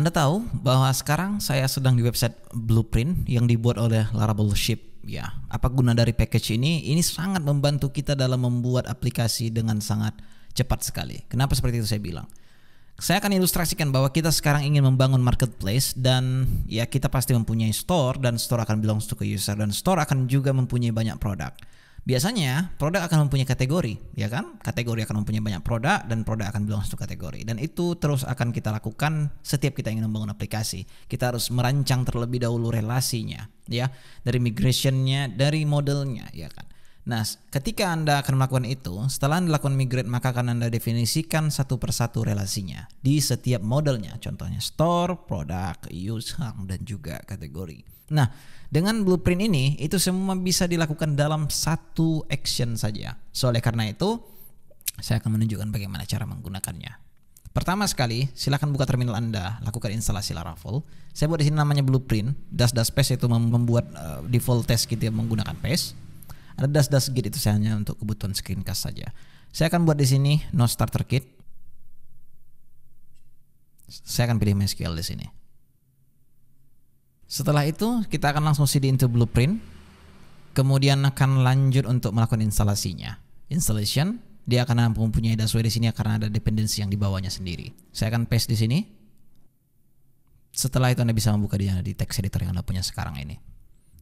Anda tahu bahwa sekarang saya sedang di website Blueprint yang dibuat oleh Laravel Ship. Ya, apa guna dari package ini? Ini sangat membantu kita dalam membuat aplikasi dengan sangat cepat sekali. Kenapa seperti itu saya bilang? Saya akan ilustrasikan bahwa kita sekarang ingin membangun marketplace dan ya kita pasti mempunyai store dan store akan belongs to ke user dan store akan juga mempunyai banyak produk. Biasanya produk akan mempunyai kategori, ya kan? Kategori akan mempunyai banyak produk dan produk akan belum satu kategori. Dan itu terus akan kita lakukan setiap kita ingin membangun aplikasi. Kita harus merancang terlebih dahulu relasinya, ya, dari migrationnya, dari modelnya, ya kan? Nah, ketika Anda akan melakukan itu, setelah Anda lakukan migrate, maka akan Anda definisikan satu persatu relasinya di setiap modelnya, contohnya store, produk, user, dan juga kategori. Nah, dengan blueprint ini itu semua bisa dilakukan dalam satu action saja. So, oleh karena itu, saya akan menunjukkan bagaimana cara menggunakannya. Pertama sekali, silakan buka terminal Anda, lakukan instalasi Laravel. Saya buat di sini namanya blueprint. Das das paste itu membuat uh, default test gitu ya menggunakan paste. Ada das das git itu saya hanya untuk kebutuhan screencast saja. Saya akan buat di sini no starter kit. Saya akan pilih MySQL di sini. Setelah itu kita akan langsung CD into blueprint. Kemudian akan lanjut untuk melakukan instalasinya. Installation dia akan mempunyai dashboard di sini karena ada dependensi yang dibawanya sendiri. Saya akan paste di sini. Setelah itu Anda bisa membuka di, di text editor yang Anda punya sekarang ini.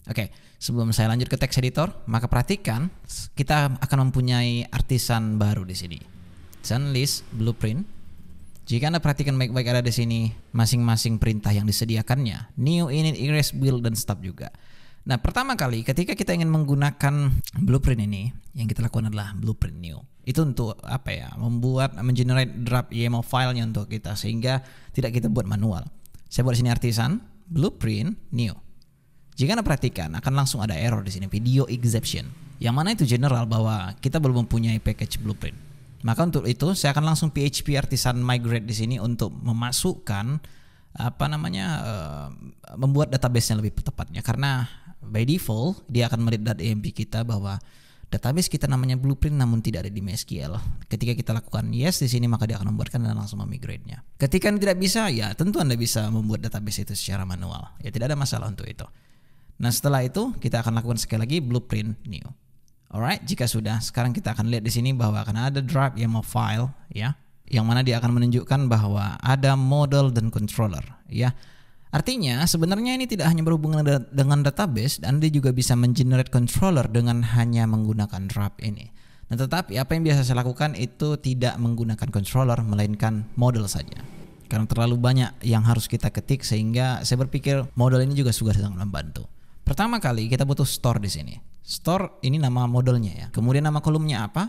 Oke, sebelum saya lanjut ke text editor, maka perhatikan kita akan mempunyai artisan baru di sini. Sun list blueprint jika Anda perhatikan baik-baik ada di sini masing-masing perintah yang disediakannya, new, init, erase, build, dan stop juga. Nah, pertama kali ketika kita ingin menggunakan blueprint ini, yang kita lakukan adalah blueprint new. Itu untuk apa ya? Membuat mengenerate draft YAML filenya untuk kita sehingga tidak kita buat manual. Saya buat di sini artisan blueprint new. Jika Anda perhatikan akan langsung ada error di sini video exception. Yang mana itu general bahwa kita belum mempunyai package blueprint. Maka untuk itu saya akan langsung PHP artisan migrate di sini untuk memasukkan apa namanya uh, membuat database-nya lebih tepatnya karena by default dia akan melihat .env kita bahwa database kita namanya blueprint namun tidak ada di MySQL. Ketika kita lakukan yes di sini maka dia akan membuatkan dan langsung memigrate-nya. Ketika tidak bisa ya tentu Anda bisa membuat database itu secara manual. Ya tidak ada masalah untuk itu. Nah, setelah itu kita akan lakukan sekali lagi blueprint new. Alright, jika sudah, sekarang kita akan lihat di sini bahwa akan ada drive YAML file ya, yang mana dia akan menunjukkan bahwa ada model dan controller ya. Artinya sebenarnya ini tidak hanya berhubungan dengan database, dan dia juga bisa mengenerate controller dengan hanya menggunakan drop ini. Nah, tetapi apa yang biasa saya lakukan itu tidak menggunakan controller melainkan model saja. Karena terlalu banyak yang harus kita ketik sehingga saya berpikir model ini juga sudah sangat membantu. Pertama kali kita butuh store di sini. Store ini nama modelnya ya. Kemudian nama kolomnya apa?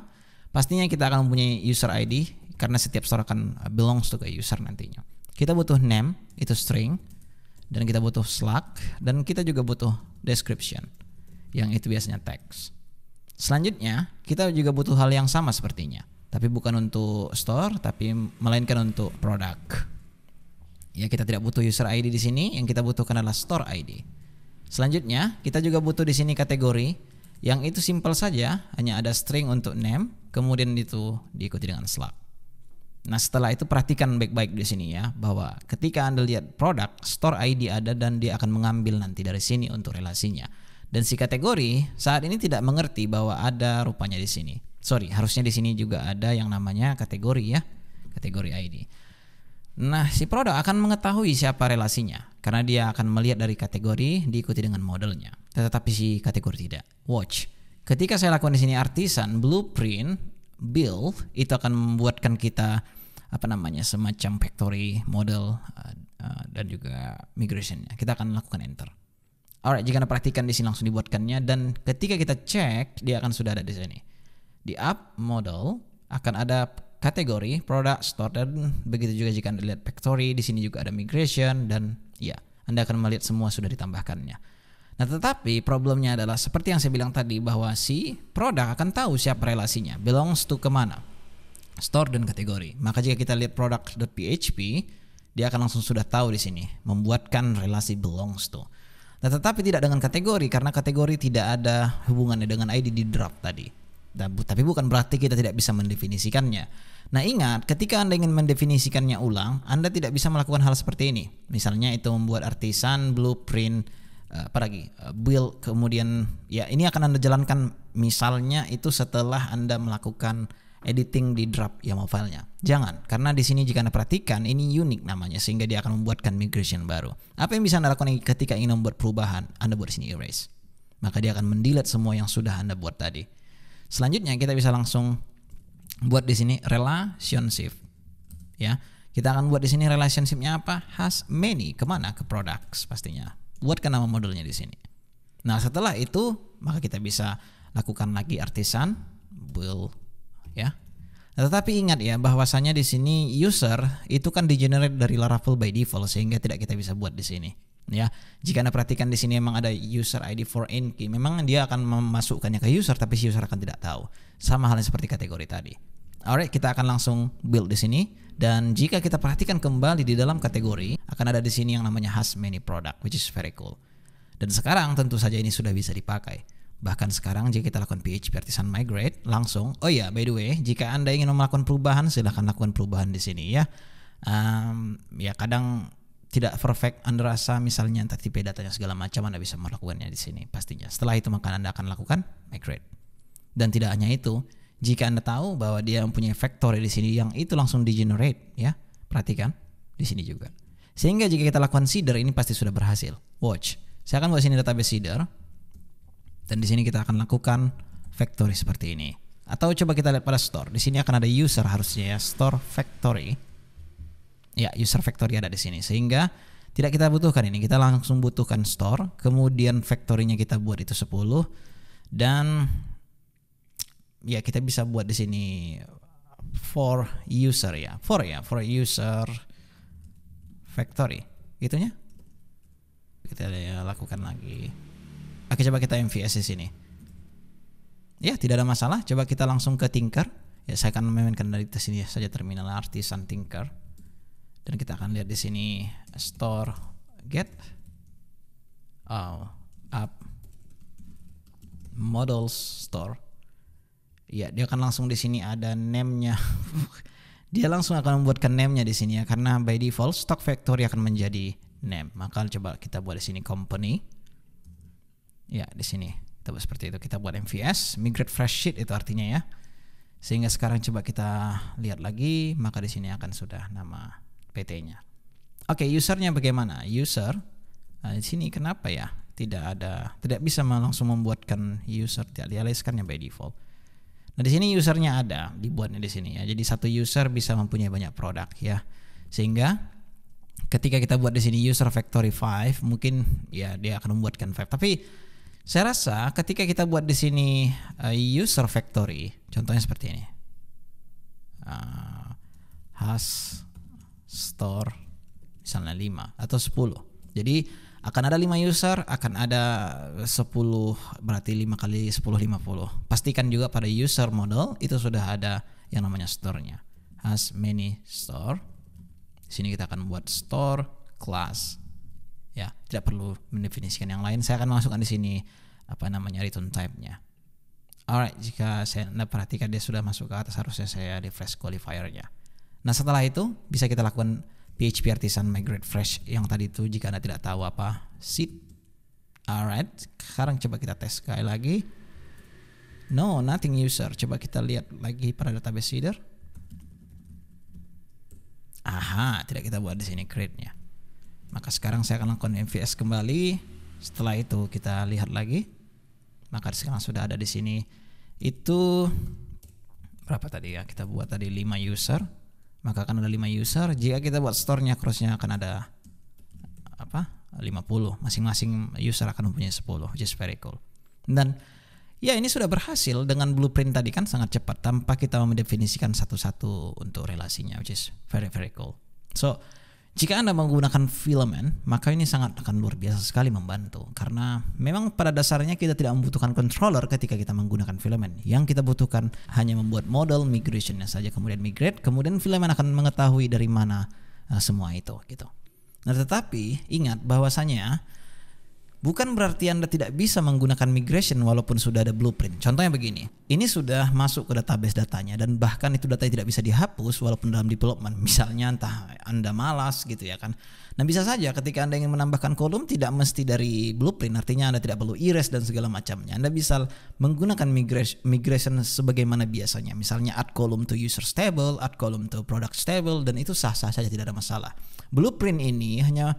Pastinya kita akan mempunyai user ID karena setiap store akan uh, belongs to ke user nantinya. Kita butuh name itu string dan kita butuh slug dan kita juga butuh description yang itu biasanya text. Selanjutnya, kita juga butuh hal yang sama sepertinya, tapi bukan untuk store tapi melainkan untuk produk. Ya, kita tidak butuh user ID di sini, yang kita butuhkan adalah store ID. Selanjutnya, kita juga butuh di sini kategori yang itu simple saja, hanya ada string untuk name, kemudian itu diikuti dengan slug. Nah, setelah itu perhatikan baik-baik di sini ya, bahwa ketika Anda lihat produk, store ID ada dan dia akan mengambil nanti dari sini untuk relasinya. Dan si kategori saat ini tidak mengerti bahwa ada rupanya di sini. Sorry, harusnya di sini juga ada yang namanya kategori ya, kategori ID. Nah, si produk akan mengetahui siapa relasinya karena dia akan melihat dari kategori diikuti dengan modelnya. Tetapi si kategori tidak. Watch. Ketika saya lakukan di sini artisan, blueprint, build itu akan membuatkan kita apa namanya semacam factory model uh, uh, dan juga migrationnya. Kita akan lakukan enter. Alright, jika anda perhatikan di sini langsung dibuatkannya dan ketika kita cek dia akan sudah ada di sini. Di up model akan ada kategori, produk, store dan begitu juga jika Anda lihat factory, di sini juga ada migration dan ya, Anda akan melihat semua sudah ditambahkannya. Nah, tetapi problemnya adalah seperti yang saya bilang tadi bahwa si produk akan tahu siapa relasinya, belongs to kemana, store dan kategori. Maka jika kita lihat produk.php, dia akan langsung sudah tahu di sini, membuatkan relasi belongs to. Nah, tetapi tidak dengan kategori karena kategori tidak ada hubungannya dengan ID di draft tadi tapi bukan berarti kita tidak bisa mendefinisikannya. Nah ingat, ketika Anda ingin mendefinisikannya ulang, Anda tidak bisa melakukan hal seperti ini. Misalnya itu membuat artisan, blueprint, eh, apa lagi, eh, build, kemudian ya ini akan Anda jalankan misalnya itu setelah Anda melakukan editing di draft YAML filenya. Jangan, karena di sini jika Anda perhatikan ini unik namanya sehingga dia akan membuatkan migration baru. Apa yang bisa Anda lakukan ketika ingin membuat perubahan? Anda buat sini erase. Maka dia akan mendelete semua yang sudah Anda buat tadi. Selanjutnya kita bisa langsung buat di sini relationship. Ya, kita akan buat di sini relationshipnya apa? Has many kemana? Ke products pastinya. Buat nama modelnya di sini. Nah setelah itu maka kita bisa lakukan lagi artisan build ya. Nah, tetapi ingat ya bahwasanya di sini user itu kan di generate dari Laravel by default sehingga tidak kita bisa buat di sini ya jika anda perhatikan di sini memang ada user ID for in key memang dia akan memasukkannya ke user tapi si user akan tidak tahu sama halnya seperti kategori tadi alright kita akan langsung build di sini dan jika kita perhatikan kembali di dalam kategori akan ada di sini yang namanya has many product which is very cool dan sekarang tentu saja ini sudah bisa dipakai bahkan sekarang jika kita lakukan PHP artisan migrate langsung oh ya by the way jika anda ingin melakukan perubahan silahkan lakukan perubahan di sini ya um, ya kadang tidak perfect Anda rasa misalnya entah tipe datanya segala macam Anda bisa melakukannya di sini pastinya. Setelah itu maka Anda akan lakukan migrate. Dan tidak hanya itu, jika Anda tahu bahwa dia mempunyai vektor di sini yang itu langsung di generate ya. Perhatikan di sini juga. Sehingga jika kita lakukan seeder ini pasti sudah berhasil. Watch. Saya akan buat sini database seeder dan di sini kita akan lakukan factory seperti ini. Atau coba kita lihat pada store. Di sini akan ada user harusnya ya, store factory Ya, user factory ada di sini sehingga tidak kita butuhkan ini. Kita langsung butuhkan store, kemudian factorynya kita buat itu 10 dan ya kita bisa buat di sini for user ya. For ya, for user factory. Gitunya. Kita lakukan lagi. Oke, coba kita MVS di sini. Ya, tidak ada masalah. Coba kita langsung ke Tinker. Ya, saya akan memainkan dari sini saja terminal artisan Tinker dan kita akan lihat di sini store get oh, uh, up models store ya dia akan langsung di sini ada name-nya dia langsung akan membuatkan name-nya di sini ya karena by default stock factory akan menjadi name maka coba kita buat di sini company ya di sini kita buat seperti itu kita buat MVS migrate fresh sheet itu artinya ya sehingga sekarang coba kita lihat lagi maka di sini akan sudah nama PT-nya. Oke, okay, usernya bagaimana? User nah, di sini kenapa ya? Tidak ada, tidak bisa langsung membuatkan user tidak dialiskannya by default. Nah di sini usernya ada dibuatnya di sini ya. Jadi satu user bisa mempunyai banyak produk ya. Sehingga ketika kita buat di sini user factory 5 mungkin ya dia akan membuatkan 5. Tapi saya rasa ketika kita buat di sini eh, user factory, contohnya seperti ini. Uh, has store misalnya 5 atau 10. Jadi akan ada 5 user, akan ada 10 berarti 5 kali 10 50. Pastikan juga pada user model itu sudah ada yang namanya store-nya. As many store. Di sini kita akan buat store class. Ya, tidak perlu mendefinisikan yang lain. Saya akan masukkan di sini apa namanya return type-nya. Alright, jika saya perhatikan dia sudah masuk ke atas harusnya saya refresh qualifier-nya. Nah setelah itu bisa kita lakukan PHP Artisan Migrate Fresh yang tadi itu jika Anda tidak tahu apa seed. Alright, sekarang coba kita tes sekali lagi. No, nothing user. Coba kita lihat lagi pada database seeder. Aha, tidak kita buat di sini create-nya. Maka sekarang saya akan lakukan MVS kembali. Setelah itu kita lihat lagi. Maka sekarang sudah ada di sini itu berapa tadi ya kita buat tadi 5 user maka akan ada 5 user jika kita buat store-nya cross-nya akan ada apa 50 masing-masing user akan mempunyai 10 which is very cool dan ya ini sudah berhasil dengan blueprint tadi kan sangat cepat tanpa kita mendefinisikan satu-satu untuk relasinya which is very very cool so jika Anda menggunakan filament, maka ini sangat akan luar biasa sekali membantu karena memang pada dasarnya kita tidak membutuhkan controller ketika kita menggunakan filament. Yang kita butuhkan hanya membuat model migrationnya saja kemudian migrate, kemudian filament akan mengetahui dari mana eh, semua itu gitu. Nah, tetapi ingat bahwasanya Bukan berarti Anda tidak bisa menggunakan migration walaupun sudah ada blueprint. Contohnya begini, ini sudah masuk ke database datanya dan bahkan itu data tidak bisa dihapus walaupun dalam development. Misalnya entah Anda malas gitu ya kan. Nah bisa saja ketika Anda ingin menambahkan kolom tidak mesti dari blueprint, artinya Anda tidak perlu iris dan segala macamnya. Anda bisa menggunakan migration sebagaimana biasanya. Misalnya add column to user stable, add column to product stable, dan itu sah-sah saja tidak ada masalah. Blueprint ini hanya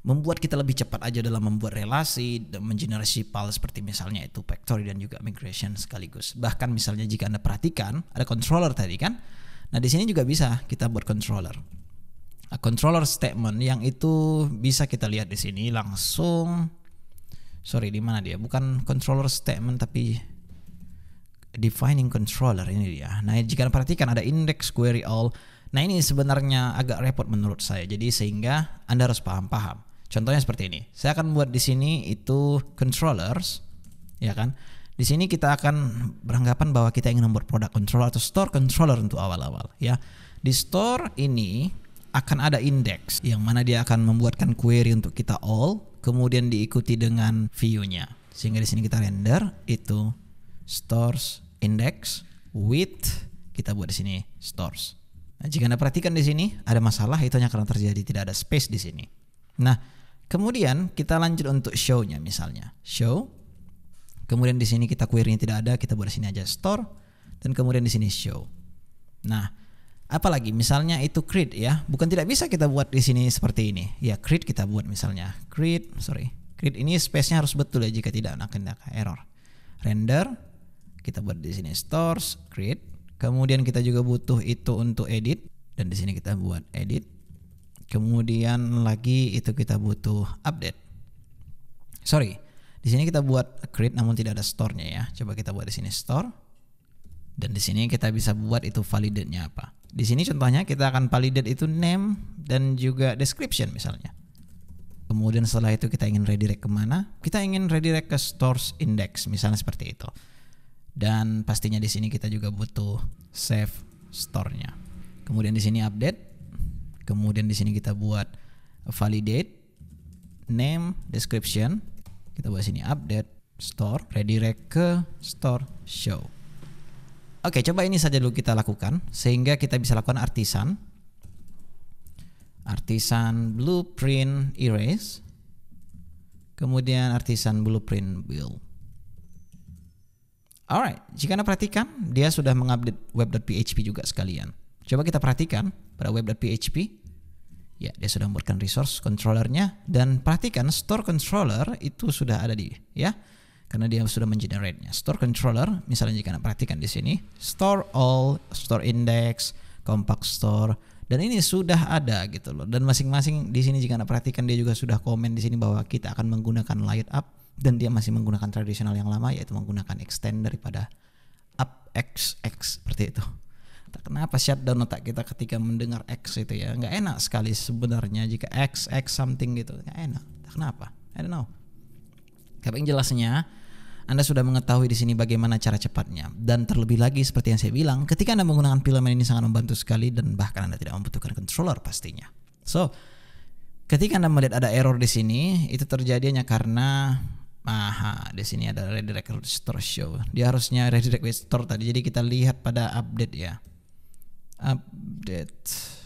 membuat kita lebih cepat aja dalam membuat relasi dan mengenerasi PAL seperti misalnya itu factory dan juga migration sekaligus. Bahkan misalnya jika Anda perhatikan ada controller tadi kan. Nah, di sini juga bisa kita buat controller. A nah, controller statement yang itu bisa kita lihat di sini langsung sorry di mana dia? Bukan controller statement tapi defining controller ini dia. Nah, jika Anda perhatikan ada index query all. Nah, ini sebenarnya agak repot menurut saya. Jadi sehingga Anda harus paham-paham Contohnya seperti ini. Saya akan buat di sini itu controllers, ya kan? Di sini kita akan beranggapan bahwa kita ingin membuat produk controller atau store controller untuk awal-awal, ya. Di store ini akan ada index yang mana dia akan membuatkan query untuk kita all, kemudian diikuti dengan view-nya. Sehingga di sini kita render itu stores index with kita buat di sini stores. Nah, jika Anda perhatikan di sini ada masalah itu hanya karena terjadi tidak ada space di sini. Nah, Kemudian kita lanjut untuk show-nya misalnya. Show. Kemudian di sini kita query tidak ada, kita buat di sini aja store dan kemudian di sini show. Nah, apalagi misalnya itu create ya. Bukan tidak bisa kita buat di sini seperti ini. Ya, create kita buat misalnya. Create, sorry. Create ini space-nya harus betul ya jika tidak akan error. Render kita buat di sini stores create. Kemudian kita juga butuh itu untuk edit dan di sini kita buat edit Kemudian lagi itu kita butuh update. Sorry, di sini kita buat create namun tidak ada store-nya ya. Coba kita buat di sini store. Dan di sini kita bisa buat itu validate-nya apa. Di sini contohnya kita akan validate itu name dan juga description misalnya. Kemudian setelah itu kita ingin redirect kemana? Kita ingin redirect ke stores index misalnya seperti itu. Dan pastinya di sini kita juga butuh save store-nya. Kemudian di sini update Kemudian di sini kita buat validate name description. Kita buat sini update store redirect ke store show. Oke, coba ini saja dulu kita lakukan sehingga kita bisa lakukan artisan. Artisan blueprint erase. Kemudian artisan blueprint build. Alright, jika Anda perhatikan, dia sudah mengupdate web.php juga sekalian. Coba kita perhatikan pada web.php. Ya, dia sudah membuatkan resource controllernya dan perhatikan store controller itu sudah ada di ya karena dia sudah mengenerate-nya. Store controller misalnya jika Anda perhatikan di sini, store all, store index, compact store dan ini sudah ada gitu loh. Dan masing-masing di sini jika Anda perhatikan dia juga sudah komen di sini bahwa kita akan menggunakan light up dan dia masih menggunakan tradisional yang lama yaitu menggunakan extend daripada up x x seperti itu kenapa shutdown otak kita ketika mendengar X itu ya nggak enak sekali sebenarnya jika X X something gitu nggak enak kenapa I don't know tapi yang jelasnya anda sudah mengetahui di sini bagaimana cara cepatnya dan terlebih lagi seperti yang saya bilang ketika Anda menggunakan filament ini sangat membantu sekali dan bahkan Anda tidak membutuhkan controller pastinya. So, ketika Anda melihat ada error di sini itu terjadinya karena Aha, di sini ada redirect restore show. Dia harusnya redirect restore tadi. Jadi kita lihat pada update ya update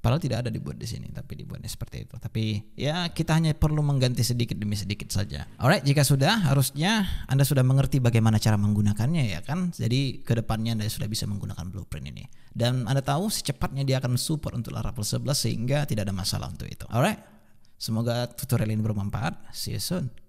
padahal tidak ada dibuat di sini tapi dibuatnya seperti itu tapi ya kita hanya perlu mengganti sedikit demi sedikit saja alright jika sudah harusnya anda sudah mengerti bagaimana cara menggunakannya ya kan jadi kedepannya anda sudah bisa menggunakan blueprint ini dan anda tahu secepatnya dia akan support untuk Laravel 11 sehingga tidak ada masalah untuk itu alright semoga tutorial ini bermanfaat see you soon